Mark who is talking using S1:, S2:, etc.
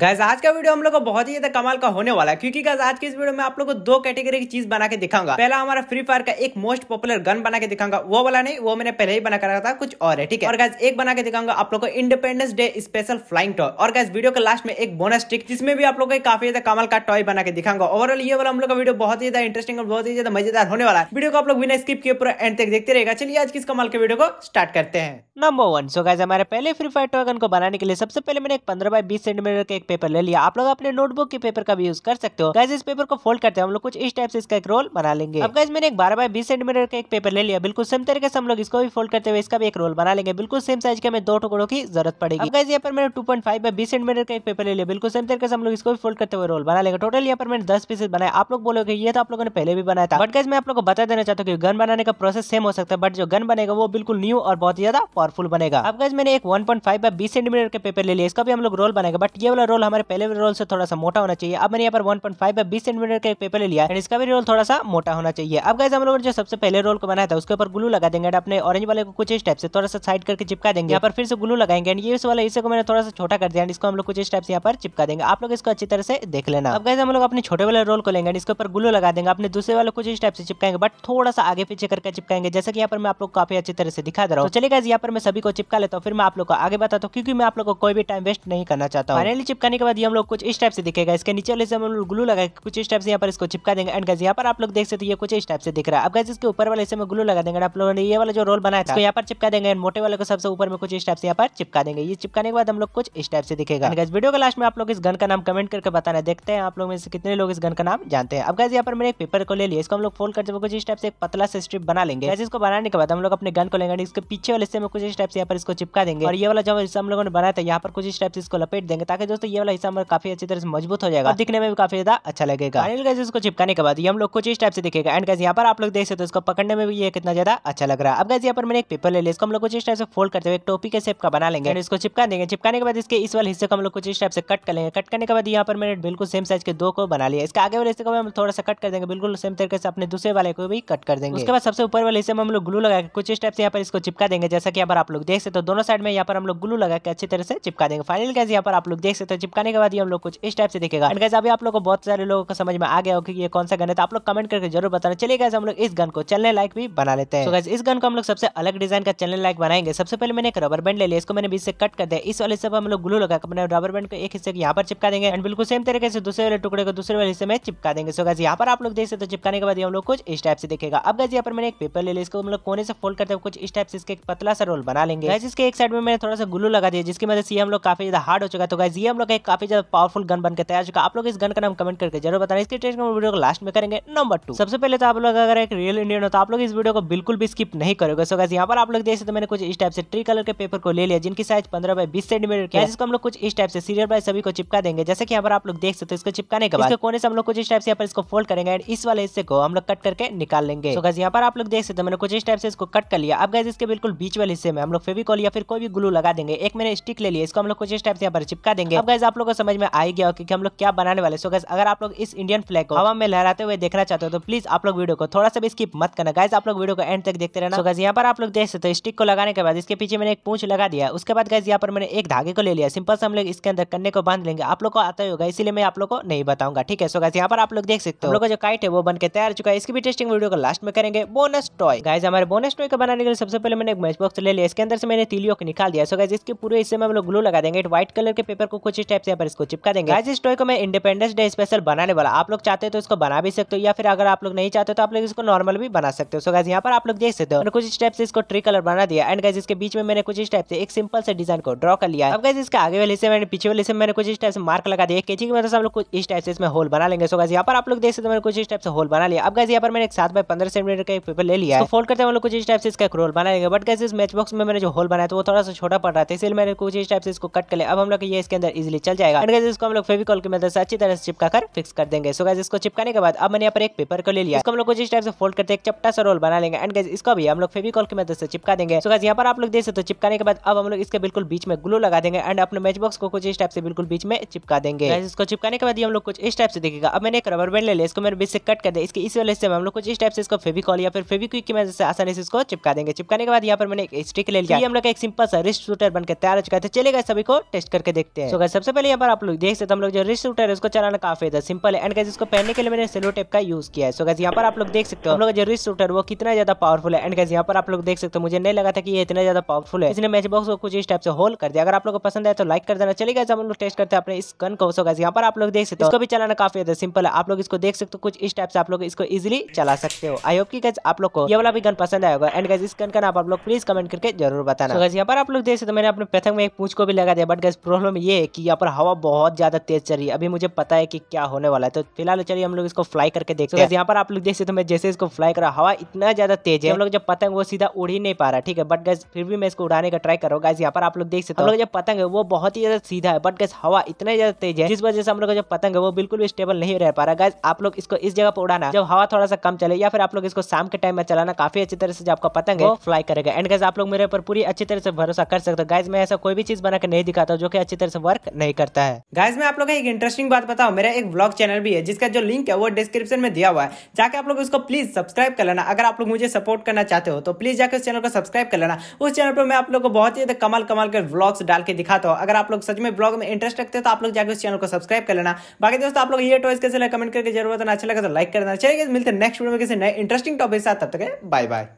S1: Gas आज का video हम लोग का बहुत ही ज्यादा कमाल का होने वाला है क्योंकि गैस आज की इस वीडियो में आप लोगों को दो कैटेगरी की चीज बना के दिखाऊंगा पहला हमारा फ्री फायर का एक मोस्ट पॉपुलर गन बना के दिखाऊंगा वो वाला नहीं वो मैंने पहले ही बना कर रखा था कुछ और है ठीक है और गैस एक बना के दिखाऊंगा आप लोग को independence day special flying toy और गैस वीडियो के लास्ट में एक बोनस ट्रिक जिसमें भी आप लोग काफी ज्यादा कमाल का टॉय बना के दिखाऊंगा ओवरऑल ये वाला हम लोग का वीडियो बहुत ही ज्यादा इंटरेस्टिंग और बहुत ही ज्यादा मजेदार होने वाला है वीडियो को आप लोग बिना स्किप किए पूरा एंड तक देखते रहेगा चलिए आज किस कमाल के वीडियो को स्टार्ट करते हैं नंबर वन सो गैस हमारे पहले फ्री फायर टॉय गन को बनाने के लिए सबसे पहले मैंने एक पंद्रह बाय बीस सेंटीमीटर के पेपर ले लिया आप लोग अपने नोटबुक के पेपर का भी यूज कर सकते हो गैस इस पेपर को फोल्ड करते हैं हम लोग कुछ इस टाइप से इसका एक रोल बना लेंगे अब गैस मैंने एक बारह बाय बीस सेंटीमीटर का एक पेपर ले लिया बिल्कुल सेम तरीके से हम लोग इसको भी फोल्ड करते हुए इसका भी एक रोल बना लेंगे बिल्कुल सेम साइज के हमें दो टुकड़ों की जरूरत पड़ेगी गैस यहाँ पर मैंने टू पॉइंट फाइव बीस सेंटीमीटर का एक पेपर ले लिया बिल्कुल सेम तरीके से हम लोग इसको भी फोल्ड करते हुए रोल बना लेंगे टोटल यहाँ पर मैंने दस पीसेस बनाए आप लोग बोलोगे ये तो आप लोगों ने पहले भी बनाया था बट गैस मैं आप लोग को बता देना चाहता हूँ कि गन बनाने का प्रोसेस सेम हो सकता है बट जो गन बनेगा वो बिल्कुल न्यू और बहुत ज्यादा पावरफुल बनेगा अब गैस मैंने एक वन पॉइंट फाइव बाई बीस सेंटीमीटर का पेपर ले लिया इसका भी हम लोग रोल बनाएगा बट ये वाला रोल रोल हमारे पहले रोल से थोड़ा सा मोटा होना चाहिए अब मैंने यहाँ पर वन पॉइंट फाइव बीस सेंटीमीटर का एक पेपर ले लिया एंड इसका भी रोल थोड़ा सा मोटा होना चाहिए अब गैस हम लोगों ने जो सबसे पहले रोल को बनाया था उसके ऊपर ग्लू लगा देंगे अपने ऑरेंज वाले को कुछ इस टाइप से थोड़ा सा साइड करके चिपका देंगे यहाँ पर फिर से ग्लू लगाएंगे एंड ये इस वाला इसे को मैंने थोड़ा सा छोटा कर दिया एंड इसको हम लोग कुछ इस टाइप से यहाँ पर चिपका देंगे आप लोग इसको अच्छी तरह से देख लेना अब गैस हम लोग अपने छोटे वाले रोल को लेंगे इसके ऊपर ग्लू लगा देंगे अपने दूसरे वाले कुछ इस टाइप से चिपकाएंगे बट थोड़ा सा आगे पीछे करके चिपकाएंगे जैसे कि यहाँ पर मैं आप लोग काफी अच्छी तरह से दिखा दे रहा हूँ तो चलिए गैस यहाँ पर मैं सभी को चिपका लेता हूँ फिर मैं आप लोग को आगे बताता हूँ क्योंकि मैं आप लोग को कोई भी टाइम वेस्ट नहीं करना चाहता हूँ चिप करने के बाद ये हम लोग कुछ इस टाइप से दिखेगा इसके नीचे वाले से हम लोग ग्लू लगा कुछ इस टाइप से यहाँ पर इसको चिपका देंगे एंड गैस यहाँ पर आप लोग देख सकते ये कुछ इस टाइप से दिख रहा है अब गैस इसके ऊपर वाले से हम ग्लू लगा देंगे आप लोगों ने ये वाला जो रोल बनाया था यहाँ पर चिपका देंगे मोटे वाले को सबसे ऊपर में कुछ इस टाइप से यहाँ पर चिपका देंगे ये चिपकाने के बाद हम लोग कुछ इस टाइप से दिखेगा वीडियो के लास्ट में आप लोग इस गन का नाम कमेंट करके बताना देखते हैं आप लोग में से कितने लोग इस गन का नाम जानते हैं अब गाइज यहाँ पर मैंने एक पेपर को ले लिया इसको हम लोग फोल्ड करते हुए कुछ इस टाइप से एक पतला से स्ट्रिप बना लेंगे इसको बनाने के बाद हम लोग अपने गन को लेंगे इसके पीछे वाले से हम कुछ इस टाइप से यहाँ पर इसको चिपका देंगे और ये वाला जो हम लोगों ने बनाया था यहाँ पर कुछ इस टाइप से इसको लपेट देंगे ताकि दोस्तों तो ये वाला हिस्सा हमारा काफी अच्छी तरह से मजबूत हो जाएगा दिखने में भी काफी ज्यादा अच्छा लगेगा फाइनल गैस इसको चिपकाने के बाद ये हम लोग कुछ इस टाइप से दिखेगा एंड गैस यहाँ पर आप लोग देख सकते हो इसको पकड़ने में भी ये कितना ज्यादा अच्छा लग रहा है अब गैस यहाँ पर मैंने एक पेपर ले लिया इसको हम लोग कुछ इस टाइप से फोल्ड करते हुए टोपी के सेप का बना लेंगे इसको चिपका देंगे चिपकाने के बाद इसके इस वाले हिस्से को हम लोग कुछ इस टाइप से कट कर लेंगे कट करने के बाद यहाँ पर मैंने बिल्कुल सेम साइज के दो को बना लिया इसके आगे वाले हिस्से को हम थोड़ा सा कट कर देंगे बिल्कुल सेम तरीके से अपने दूसरे वाले को भी कट कर देंगे उसके बाद सबसे ऊपर वाले हिस्से में हम लोग ग्लू लगा के कुछ इस टाइप से यहाँ पर इसको चिपका देंगे जैसा कि यहाँ पर आप लोग देख सकते हो दोनों साइड में यहाँ पर हम लोग ग्लू लगा के अच्छी तरह से चिपका देंगे फाइनल गैस यहाँ पर आप लोग देख सकते हो चिपकाने के बाद ये हम लोग कुछ इस टाइप से देखेगा एंड गैस अभी आप लोग को बहुत सारे लोगों को समझ में आ गया हो कि ये कौन सा गन है तो आप लोग कमेंट करके जरूर बताना चलिए गैस हम लोग इस गन को चलने लाइक भी बना लेते हैं तो गैस इस गन को हम लोग सबसे अलग डिजाइन का चलने लाइक बनाएंगे सबसे पहले मैंने एक रबर बैंड ले लिया इसको मैंने बीच से कट कर दिया इस वाले से हम लोग ग्लू लगा अपने रबर बैंड को एक हिस्से यहाँ पर चिपका देंगे एंड बिल्कुल सेम तरीके से दूसरे वाले टुकड़े को दूसरे वाले हिस्से में चिपका देंगे सो गैस यहाँ पर आप लोग देख सकते चिपकाने के बाद हम लोग कुछ इस टाइप से देखेगा अब गैस यहाँ पर मैंने एक पेपर ले लिया इसको हम लोग कोने से फोल्ड करते हुए कुछ इस टाइप से इसके पतला सा रोल बना लेंगे इसके एक साइड में मैंने थोड़ा सा ग्लू लगा दिया जिसकी मदद से हम लोग काफी ज्यादा हार्ड हो चुका है तो गैस ये हम लोग का एक काफी ज्यादा पावरफुल गन बनकर तैयार चुका आप लोग इस गन का नाम कमेंट करके जरूर बताना इसके टेस्ट वीडियो को लास्ट में करेंगे नंबर टू सबसे पहले तो आप लोग अगर एक रियल इंडियन हो तो आप लोग इस वीडियो को बिल्कुल भी स्किप नहीं करोगे सो गैस यहाँ पर आप लोग देख सकते मैंने कुछ इस टाइप से ट्री कलर के पेपर को ले लिया जिनकी साइज पंद्रह बाई बीस सेंटीमीटर है जिसको हम लोग कुछ इस टाइप से सीरियल बाय सभी को चिपका देंगे जैसे कि यहाँ पर आप लोग देख सकते इसको चिपकाने के बाद कोने से हम लोग कुछ इस टाइप से यहाँ पर इसको फोल्ड करेंगे एंड इस वाले हिस्से को हम लोग कट करके निकाल लेंगे तो यहाँ पर आप लोग देख सकते मैंने कुछ इस टाइप से इसको कट कर लिया अब गैस इसके बिल्कुल बीच वाले हिस्से में हम लोग फेविकॉल या फिर कोई भी ग्लू लगा देंगे एक मैंने स्टिक ले लिया इसको हम लोग कुछ इस टाइप से यहाँ पर चिपका देंगे अब गैस आप लोग को समझ में आई गया क्योंकि हम लोग क्या बनाने वाले सो गैस अगर आप लोग इस इंडियन फ्लैग को हवा में लहराते हुए देखना चाहते हो तो प्लीज आप लोग वीडियो को थोड़ा सा भी स्किप मत करना गैस आप लोग वीडियो को एंड तक देखते रहना गैस यहाँ पर आप लोग देख सकते हो स्टिक को लगाने के बाद इसके पीछे मैंने एक पूछ लगा दिया उसके बाद गैस यहाँ पर मैंने एक धागे को ले लिया सिंपल से हम लोग इसके अंदर कन्ने को बांध लेंगे आप लोग को आता ही होगा इसलिए मैं आप लोग को नहीं बताऊंगा ठीक है सो गैस यहाँ पर आप लोग देख सकते हो लोग जो काइट है वो बनकर तैयार चुका है इसकी भी टेस्टिंग वीडियो को लास्ट में करेंगे बोनस टॉय गाइज हमारे बोनस टॉय को बनाने के लिए सबसे पहले मैंने एक मैच बॉक्स ले लिया इसके अंदर से मैंने तिलियों को निकाल दिया सो गैस इसके पूरे हिस्से में हम लोग ग्लू लगा देंगे व्हाइट कलर के पेपर को कुछ टाइप से पर इसको चिपका देंगे आज इस टॉय को मैं इंडिपेंडेंस डे स्पेशल बनाने वाला आप लोग चाहते हो तो इसको बना भी सकते हो या फिर अगर आप लोग नहीं चाहते तो आप लोग इसको नॉर्मल भी बना सकते हो सो गाइज यहाँ पर आप लोग देख सकते हो कुछ स्टेप टाइप से इसको ट्री कलर बना दिया एंड गाइज इसके बीच में मैंने कुछ इस टाइप से एक सिंपल से डिजाइन को ड्रॉ कर लिया अब गाइज इसके आगे वाले से मैंने पीछे वाले से मैंने कुछ इस टाइप से मार्क लगा दिया केचिंग में तो हम लोग कुछ इस टाइप से इसमें होल बना लेंगे सो गाइज यहाँ पर आप लोग देख सकते हो मैंने कुछ इस टाइप से होल बना लिया अब गाइज यहाँ पर मैंने एक सात बाय पंद्रह सेंटीमीटर का एक पेपर ले लिया फोल्ड करते हम लोग कुछ इस टाइप से इसका रोल बना लेंगे बट गाइज इस मैच बॉक्स में मैंने जो होल बनाया था वो थोड़ा सा छोटा पड़ रहा था इसलिए मैंने कुछ इस टाइप से इसको कट कर लिया अब हम लोग ये इसके अंदर इजिली इजिली चल जाएगा एंड इसको हम लोग फेविकॉल की मदद से अच्छी तरह से चिपका कर फिक्स कर देंगे सो गैस इसको चिपकाने के बाद अब मैंने यहाँ पर एक पेपर को ले लिया इसको हम लोग कुछ इस टाइप से फोल्ड करते एक चपटा सा रोल बना लेंगे एंड गैस इसको भी हम लोग फेविकॉल की मदद से चिपका देंगे सो गैस यहाँ पर आप लोग देख सकते हो चिपकाने के बाद अब हम लोग इसके बिल्कुल बीच में ग्लू लगा देंगे एंड अपने मैच बॉक्स को कुछ इस टाइप से बिल्कुल बीच में चिपका देंगे इसको चिपकाने के बाद हम लोग कुछ इस टाइप से देखेगा अब मैंने एक रबर बैंड ले लिया इसको मेरे बीच से कट कर दे इसके इस वाले से हम लोग कुछ इस टाइप से इसको फेविकॉल या फिर फेविक्विक की मदद से आसानी से इसको चिपका देंगे चिपकाने के बाद यहाँ पर मैंने एक स्टिक ले लिया हम लोग एक सिंपल सा रिस्ट शूटर बनकर तैयार हो चुका था तो चलेगा सभी को टेस्ट करके देखते हैं सबसे सबसे पहले यहाँ पर आप लोग देख सकते हम लोग जो रिस्ट शूटर है उसको चलाना काफी ज्यादा सिंपल है एंड कैसे इसको पहनने के लिए मैंने सेलो टेप का यूज किया है सो कैसे यहाँ पर आप लोग देख सकते हो हम लोग जो रिस्ट शूटर वो कितना ज्यादा पावरफुल है एंड कैसे यहाँ पर आप लोग देख सकते हो मुझे नहीं लगा था कि ये इतना ज्यादा पावरफुल है इसने मैच बॉक्स को कुछ इस टाइप से होल कर दिया अगर आप लोग को पसंद है तो लाइक कर देना चलिए हम लोग टेस्ट करते हैं अपने इस गन को सो कैसे यहाँ पर आप लोग देख सकते हो भी चलाना काफी ज्यादा सिंपल है आप लोग इसको देख सकते हो कुछ इस टाइप से आप लोग इसको इजिली चला सकते हो आई होप की गैस आप लोग को ये वाला भी गन पसंद आएगा एंड गैस इस गन का नाम आप लोग प्लीज कमेंट करके जरूर बताना यहाँ पर आप लोग देख सकते मैंने अपने पैथक में एक पूछ को भी लगा दिया बट गैस प्रॉब्लम ये है कि यहाँ पर हवा बहुत ज़्यादा तेज़ चल रही है अभी मुझे पता है कि क्या होने वाला है तो फिलहाल चलिए हम लोग इसको फ्लाई करके देखते हैं यहाँ पर आप लोग देख सकते मैं जैसे इसको फ्लाई करा हवा इतना ज़्यादा तेज़ है हम लोग जब पतंग वो सीधा उड़ ही नहीं पा रहा ठीक है बट गैस फिर भी मैं इसको उड़ाने का ट्राई कर रहा हूँ यहाँ पर आप लोग देख सकते हाँ। हम लोग जब पतंग है वो बहुत ही ज़्यादा सीधा है बट गैस हवा इतना ज़्यादा तेज़ है जिस वजह से हम लोग जो पतंग है वो बिल्कुल भी स्टेबल नहीं रह पा रहा गैस आप लोग इसको इस जगह पर उड़ाना जब हवा थोड़ा सा कम चले या फिर आप लोग इसको शाम के टाइम में चलाना काफी अच्छी तरह से जो आपका पतंग है फ्लाई हाँ। करेगा एंड गैस आप लोग मेरे ऊपर पूरी अच्छी तरह से भरोसा कर सकते हो गाइज मैं ऐसा कोई भी चीज़ बना के नहीं दिखाता जो कि अच्छी तरह से वर्क नहीं करता है गाइज में आप लोग एक इंटरेस्टिंग बात बताऊँ मेरा एक ब्लॉग चैनल भी है जिसका जो लिंक है वो डिस्क्रिप्शन में दिया हुआ है जाके आप लोग उसको प्लीज सब्सक्राइब कर लेना अगर आप लोग मुझे सपोर्ट करना चाहते हो तो प्लीज जाकर उस चैनल को सब्सक्राइब कर लेना उस चैनल पर मैं आप लोग को बहुत ही कमाल कमाल के ब्लॉग्स डाल के दिखाता हूँ अगर आप लोग सच में ब्लॉग में इंटरेस्ट रखते हो तो आप लोग जाकर उस चैनल को सब्सक्राइब कर लेना बाकी दोस्तों आप लोग ये टॉइस कैसे कमेंट करके जरूर अच्छा लगा तो लाइक करना चाहिए मिलते हैं नेक्स्ट वीडियो में किसी नए इंटरेस्टिंग टॉपिक साथ तब तक बाय बाय